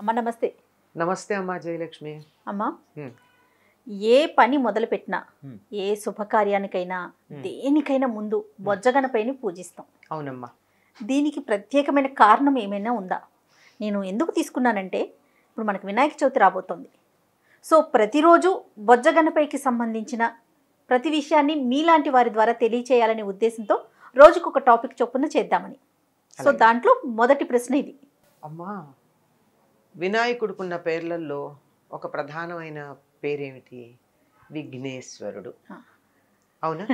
అమ్మ నమస్తే నమస్తే అమ్మా జయలక్ష్మి అమ్మ ఏ పని మొదలు పెట్టినా ఏ శుభకార్యానికైనా దేనికైనా ముందు బొజ్జగణపైని పూజిస్తాం అవునమ్మా దీనికి ప్రత్యేకమైన కారణం ఏమైనా ఉందా నేను ఎందుకు తీసుకున్నానంటే ఇప్పుడు మనకు వినాయక చవితి రాబోతోంది సో ప్రతిరోజు బొజ్జగణపైకి సంబంధించిన ప్రతి విషయాన్ని మీలాంటి వారి ద్వారా తెలియచేయాలనే ఉద్దేశంతో రోజుకొక టాపిక్ చొప్పున చేద్దామని సో దాంట్లో మొదటి ప్రశ్న ఇది అమ్మా వినాయకుడుకున్న పేర్లలో ఒక ప్రధానమైన పేరేమిటి విఘ్నేశ్వరుడు అవునా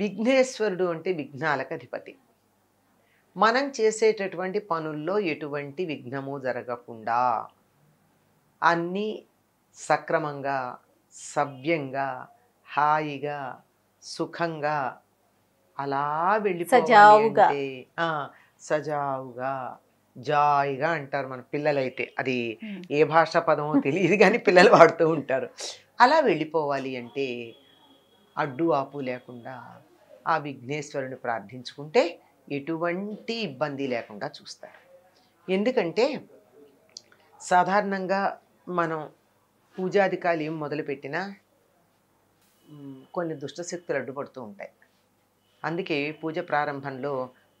విఘ్నేశ్వరుడు అంటే విఘ్నాలకు అధిపతి మనం చేసేటటువంటి పనుల్లో ఎటువంటి విఘ్నము జరగకుండా అన్నీ సక్రమంగా సవ్యంగా హాయిగా సుఖంగా అలా వెళ్ళి సజావుగా సజావుగా జాయిగా అంటారు మన పిల్లలైతే అది ఏ భాష పదమో తెలియదు కానీ పిల్లలు వాడుతూ ఉంటారు అలా వెళ్ళిపోవాలి అంటే అడ్డు ఆపు లేకుండా ఆ విఘ్నేశ్వరుని ప్రార్థించుకుంటే ఎటువంటి ఇబ్బంది లేకుండా చూస్తారు ఎందుకంటే సాధారణంగా మనం పూజాధికారులు ఏం మొదలుపెట్టినా కొన్ని దుష్టశక్తులు అడ్డుపడుతూ ఉంటాయి అందుకే పూజ ప్రారంభంలో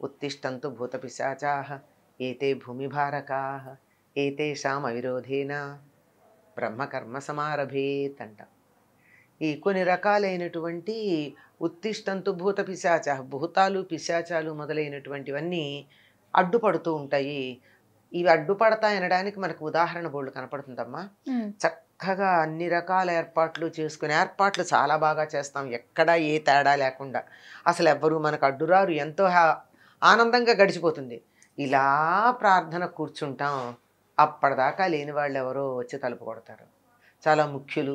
ఉత్తిష్టంతో భూత పిశాచాహ ఏతే భూమిభారకా ఏతేషాం అవిరోధేన బ్రహ్మకర్మ సమారభేత్ అంట ఈ కొన్ని రకాలైనటువంటి ఉత్తిష్టంతు భూత పిశాచ భూతాలు పిశాచాలు మొదలైనటువంటివన్నీ అడ్డుపడుతూ ఉంటాయి ఇవి అడ్డుపడతాయనడానికి మనకు ఉదాహరణ బోర్డు కనపడుతుందమ్మా చక్కగా అన్ని రకాల ఏర్పాట్లు చేసుకుని ఏర్పాట్లు చాలా బాగా చేస్తాం ఎక్కడా ఏ తేడా లేకుండా అసలు ఎవ్వరూ మనకు అడ్డురారు ఎంతో ఆనందంగా గడిచిపోతుంది ఇలా ప్రార్థన కూర్చుంటాం అప్పటిదాకా లేని వాళ్ళు ఎవరో వచ్చి తలుపు కొడతారు చాలా ముఖ్యులు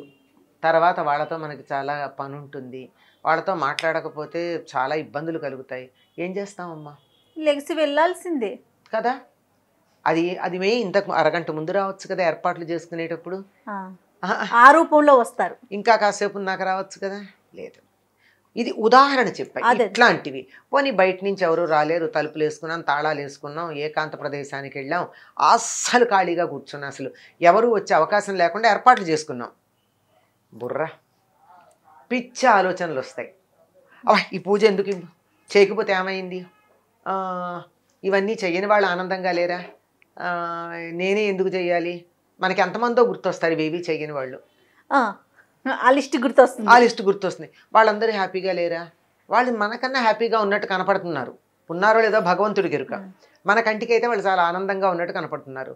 తర్వాత వాళ్ళతో మనకి చాలా పని ఉంటుంది వాళ్ళతో మాట్లాడకపోతే చాలా ఇబ్బందులు కలుగుతాయి ఏం చేస్తామమ్మా లెగిసి వెళ్ళాల్సిందే కదా అది అది మే ఇంతకు అరగంట ముందు రావచ్చు కదా ఏర్పాట్లు చేసుకునేటప్పుడు ఆ రూపంలో వస్తారు ఇంకా కాసేపు నాకు రావచ్చు కదా లేదు ఇది ఉదాహరణ చెప్పాయి ఇట్లాంటివి పోనీ బయట నుంచి ఎవరు రాలేరు తలుపులు వేసుకున్నాం తాళాలు వేసుకున్నాం ఏకాంత ప్రదేశానికి వెళ్ళాం అస్సలు ఖాళీగా కూర్చున్నాం అసలు ఎవరు వచ్చే అవకాశం లేకుండా ఏర్పాట్లు చేసుకున్నాం బుర్ర పిచ్చి ఆలోచనలు వస్తాయి ఈ పూజ ఎందుకు చేయకపోతే ఏమైంది ఇవన్నీ చేయని వాళ్ళు ఆనందంగా లేరా నేనే ఎందుకు చేయాలి మనకి ఎంతమందో గుర్తొస్తారు ఇవేవి చేయని వాళ్ళు ఆ లిస్ట్ గుర్తొస్తుంది ఆ లిస్ట్ గుర్తొస్తుంది వాళ్ళందరూ హ్యాపీగా లేరా వాళ్ళు మనకన్నా హ్యాపీగా ఉన్నట్టు కనపడుతున్నారు ఉన్నారో లేదో భగవంతుడి గెరుక మన కంటికి అయితే వాళ్ళు చాలా ఆనందంగా ఉన్నట్టు కనపడుతున్నారు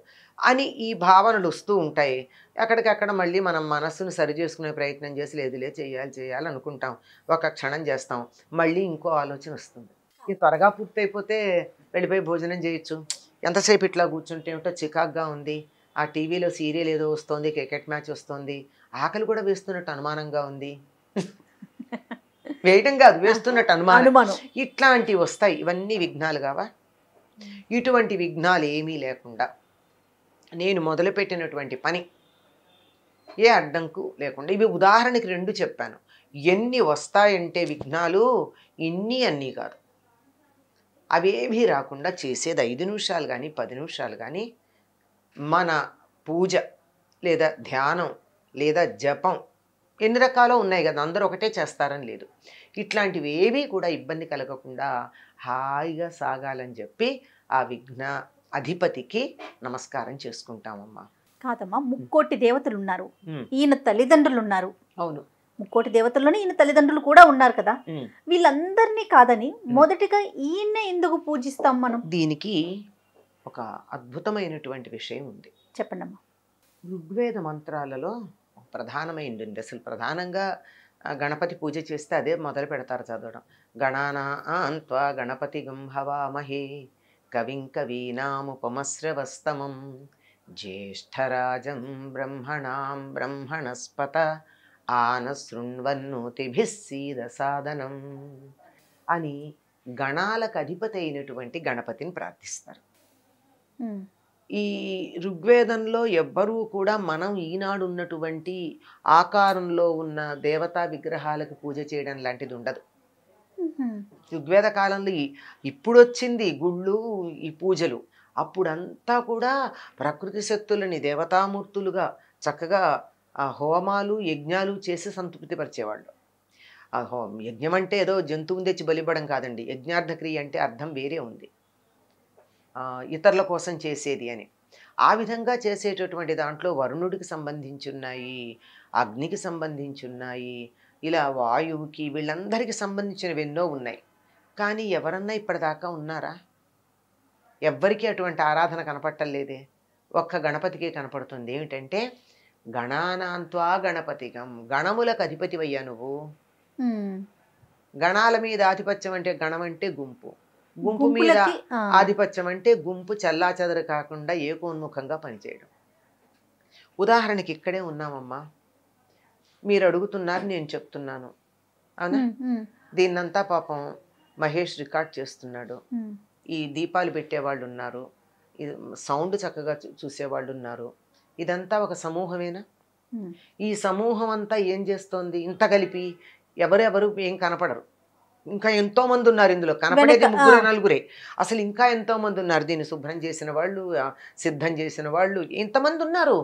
అని ఈ భావనలు వస్తూ ఉంటాయి అక్కడికక్కడ మళ్ళీ మనం మనస్సును సరి చేసుకునే ప్రయత్నం చేసి లేదులే చేయాలి చేయాలి అనుకుంటాం ఒక క్షణం చేస్తాం మళ్ళీ ఇంకో ఆలోచన వస్తుంది ఇది త్వరగా పూర్తయిపోతే వెళ్ళిపోయి భోజనం చేయొచ్చు ఎంతసేపు ఇట్లా కూర్చుంటే ఏమిటో చికాక్గా ఉంది ఆ టీవీలో సీరియల్ ఏదో వస్తుంది క్రికెట్ మ్యాచ్ వస్తుంది ఆకలి కూడా వేస్తున్నట్టు అనుమానంగా ఉంది వేయటం కాదు వేస్తున్నట్టు అనుమానం ఇట్లాంటివి వస్తాయి ఇవన్నీ విఘ్నాలు కావా ఇటువంటి విఘ్నాలు ఏమీ లేకుండా నేను మొదలుపెట్టినటువంటి పని ఏ అడ్డంకు లేకుండా ఇవి ఉదాహరణకి రెండు చెప్పాను ఎన్ని వస్తాయంటే విఘ్నాలు ఇన్ని అన్నీ కాదు అవేమీ రాకుండా చేసేది ఐదు నిమిషాలు కానీ పది నిమిషాలు కానీ మన పూజ లేదా ధ్యానం లేదా జపం ఎన్ని రకాలు ఉన్నాయి కదా అందరూ ఒకటే చేస్తారని లేదు ఇట్లాంటివి ఏవీ కూడా ఇబ్బంది కలగకుండా హాయిగా సాగాలని చెప్పి ఆ విఘ్న అధిపతికి నమస్కారం చేసుకుంటామమ్మా కాదమ్మా ముక్కోటి దేవతలు ఉన్నారు ఈయన తల్లిదండ్రులు ఉన్నారు అవును ముక్కోటి దేవతల్లోనే ఈయన తల్లిదండ్రులు కూడా ఉన్నారు కదా వీళ్ళందరినీ కాదని మొదటిగా ఈయన ఎందుకు పూజిస్తాం మనం దీనికి ఒక అద్భుతమైనటువంటి విషయం ఉంది చెప్పండమ్మా ఋగ్వేద మంత్రాలలో అండి అసలు ప్రధానంగా గణపతి పూజ చేస్తే అదే మొదలు పెడతారు చదవడం గణానా ఆంత్వ గణపతి గంభవామహే కవిం కవీనాముపమశ్రవస్తమం జ్యేష్ఠరాజం బ్రహ్మణాం బ్రహ్మణస్పత ఆనశృణ్వన్నోతిభిస్సీద సాధనం అని గణాలకు అధిపతి అయినటువంటి గణపతిని ప్రార్థిస్తారు ఈ ఋగ్వేదంలో ఎవ్వరూ కూడా మనం ఈనాడు ఉన్నటువంటి ఆకారంలో ఉన్న దేవతా విగ్రహాలకు పూజ చేయడం లాంటిది ఉండదు ఋగ్వేద కాలంలో ఇప్పుడు వచ్చింది గుళ్ళు ఈ పూజలు అప్పుడంతా కూడా ప్రకృతి శక్తులని దేవతామూర్తులుగా చక్కగా ఆ హోమాలు యజ్ఞాలు చేసి పరిచేవాళ్ళు ఆ హోం యజ్ఞం అంటే ఏదో జంతువుని తెచ్చి బలిపడం కాదండి యజ్ఞార్థక్రియ అంటే అర్థం వేరే ఉంది ఇతరుల కోసం చేసేది అని ఆ విధంగా చేసేటటువంటి దాంట్లో వరుణుడికి సంబంధించి ఉన్నాయి అగ్నికి సంబంధించి ఉన్నాయి ఇలా వాయువుకి వీళ్ళందరికీ సంబంధించినవి ఎన్నో ఉన్నాయి కానీ ఎవరన్నా ఇప్పటిదాకా ఉన్నారా ఎవ్వరికీ అటువంటి ఆరాధన కనపట్టలేదే ఒక్క గణపతికే కనపడుతుంది ఏమిటంటే గణానాంత్వా గణపతిగం గణములకు అధిపతి అయ్యా నువ్వు గణాల మీద ఆధిపత్యం అంటే గణం అంటే గుంపు గుంపు మీద ఆధిపత్యం అంటే గుంపు చల్లాచెదరు కాకుండా ఏకోన్ముఖంగా పనిచేయడం ఉదాహరణకి ఇక్కడే ఉన్నామమ్మా మీరు అడుగుతున్నారు నేను చెప్తున్నాను అవునా దీన్నంతా పాపం మహేష్ రికార్డ్ చేస్తున్నాడు ఈ దీపాలు పెట్టేవాళ్ళు ఉన్నారు సౌండ్ చక్కగా చూసేవాళ్ళు ఉన్నారు ఇదంతా ఒక సమూహమేనా ఈ సమూహం అంతా ఏం చేస్తోంది ఇంత కలిపి ఎవరెవరు ఏం కనపడరు ఇంకా ఎంతో మంది ఉన్నారు ఇందులో కనపడేది ముగ్గురు నలుగురే అసలు ఇంకా ఎంతో మంది ఉన్నారు దీన్ని శుభ్రం చేసిన వాళ్ళు సిద్ధం చేసిన వాళ్ళు ఎంతమంది ఉన్నారు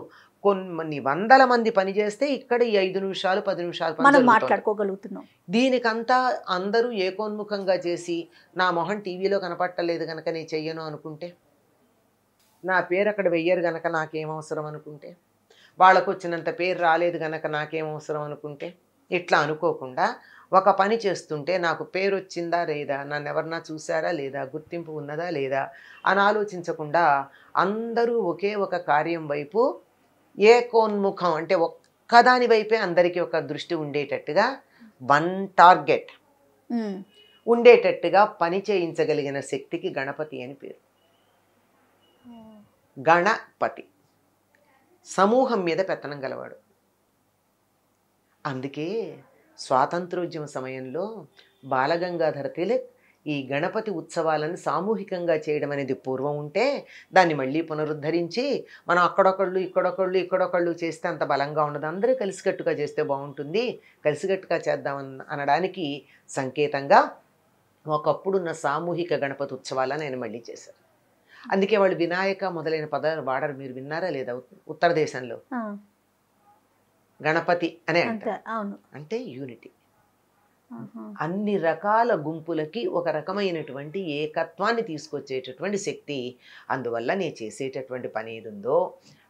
కొన్ని వందల మంది పని చేస్తే ఇక్కడ ఈ ఐదు నిమిషాలు పది నిమిషాలు మాట్లాడుకోగలుగుతున్నాం దీనికంతా అందరూ ఏకోన్ముఖంగా చేసి నా మొహం టీవీలో కనపట్టలేదు కనుక నేను చెయ్యను అనుకుంటే నా పేరు అక్కడ వెయ్యరు గనక నాకేం అవసరం అనుకుంటే వాళ్ళకు వచ్చినంత పేరు రాలేదు గనక నాకేం అవసరం అనుకుంటే ఇట్లా అనుకోకుండా ఒక పని చేస్తుంటే నాకు పేరు వచ్చిందా లేదా నన్ను ఎవరన్నా చూసారా లేదా గుర్తింపు ఉన్నదా లేదా అని ఆలోచించకుండా అందరూ ఒకే ఒక కార్యం వైపు ఏకోన్ముఖం అంటే ఒక్కదాని వైపే అందరికీ ఒక దృష్టి ఉండేటట్టుగా వన్ టార్గెట్ ఉండేటట్టుగా పని చేయించగలిగిన శక్తికి గణపతి అని పేరు గణపతి సమూహం మీద పెత్తనం గలవాడు అందుకే స్వాతంత్రోద్యమ సమయంలో బాలగంగాధర తిలక్ ఈ గణపతి ఉత్సవాలను సామూహికంగా చేయడం అనేది పూర్వం ఉంటే దాన్ని మళ్ళీ పునరుద్ధరించి మనం అక్కడొకళ్ళు ఇక్కడొకళ్ళు ఇక్కడొకళ్ళు చేస్తే అంత బలంగా ఉండదు అందరూ కలిసికట్టుగా చేస్తే బాగుంటుంది కలిసికట్టుగా చేద్దాం అనడానికి సంకేతంగా ఒకప్పుడున్న సామూహిక గణపతి ఉత్సవాలను ఆయన మళ్ళీ చేశారు అందుకే వాళ్ళు వినాయక మొదలైన పదాలు వాడరు మీరు విన్నారా లేదా ఉత్తర దేశంలో గణపతి అనే అంటారు అంటే యూనిటీ అన్ని రకాల గుంపులకి ఒక రకమైనటువంటి ఏకత్వాన్ని తీసుకొచ్చేటటువంటి శక్తి అందువల్ల నేను చేసేటటువంటి పని ఏది ఉందో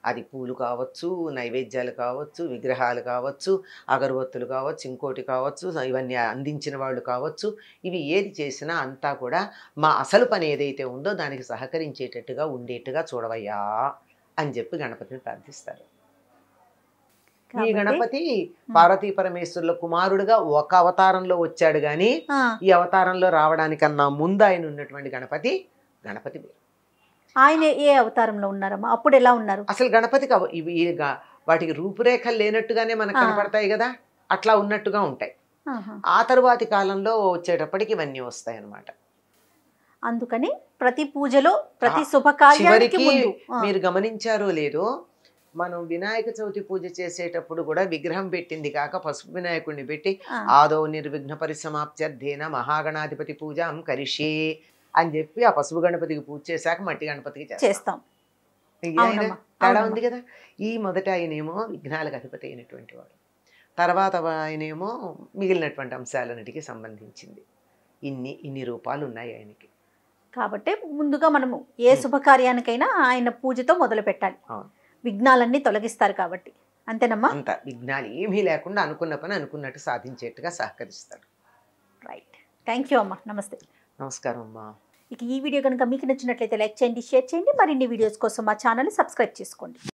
అది పూలు కావచ్చు నైవేద్యాలు కావచ్చు విగ్రహాలు కావచ్చు అగరబత్తులు కావచ్చు ఇంకోటి కావచ్చు ఇవన్నీ అందించిన వాళ్ళు కావచ్చు ఇవి ఏది చేసినా అంతా కూడా మా అసలు పని ఏదైతే ఉందో దానికి సహకరించేటట్టుగా ఉండేట్టుగా చూడవయ్యా అని చెప్పి గణపతిని ప్రార్థిస్తారు ఈ గణపతి పార్వతీ పరమేశ్వరుల కుమారుడుగా ఒక అవతారంలో వచ్చాడు గాని ఈ అవతారంలో రావడానికన్నా ముందు ఆయన ఉన్నటువంటి గణపతి గణపతి ఆయన ఏ అవతారంలో ఉన్నారమ్మా అప్పుడు ఎలా ఉన్నారు అసలు గణపతికి ఇవి వాటికి రూపురేఖలు లేనట్టుగానే మనకు కనపడతాయి కదా అట్లా ఉన్నట్టుగా ఉంటాయి ఆ తరువాతి కాలంలో వచ్చేటప్పటికి ఇవన్నీ వస్తాయి అనమాట అందుకని ప్రతి పూజలో ప్రతి శుభకార్యానికి మీరు గమనించారో లేదో మనం వినాయక చవితి పూజ చేసేటప్పుడు కూడా విగ్రహం పెట్టింది కాక పసుపు వినాయకుడిని పెట్టి ఆదో నిర్విఘ్న పరిసమాప్తి అధ్యయన మహాగణాధిపతి పూజ కరిషే అని చెప్పి ఆ పసుపు గణపతికి పూజ చేశాక మట్టి గణపతికి చేస్తాం తేడా ఉంది కదా ఈ మొదట ఆయనేమో విఘ్నాలకు అధిపతి అయినటువంటి వాడు తర్వాత ఆయనేమో మిగిలినటువంటి అంశాలన్నిటికీ సంబంధించింది ఇన్ని ఇన్ని రూపాలు ఉన్నాయి ఆయనకి కాబట్టి ముందుగా మనము ఏ శుభకార్యానికైనా ఆయన పూజతో మొదలు పెట్టాలి విఘ్నాలన్నీ తొలగిస్తారు కాబట్టి అంతేనమ్మా అంత విఘ్నాలు ఏమీ లేకుండా అనుకున్న పని అనుకున్నట్టు సాధించేట్టుగా సహకరిస్తారు రైట్ థ్యాంక్ యూ అమ్మా నమస్తే నమస్కారం అమ్మా ఇక ఈ వీడియో కనుక మీకు నచ్చినట్లయితే లైక్ చేయండి షేర్ చేయండి మరిన్ని వీడియోస్ కోసం మా ఛానల్ని సబ్స్క్రైబ్ చేసుకోండి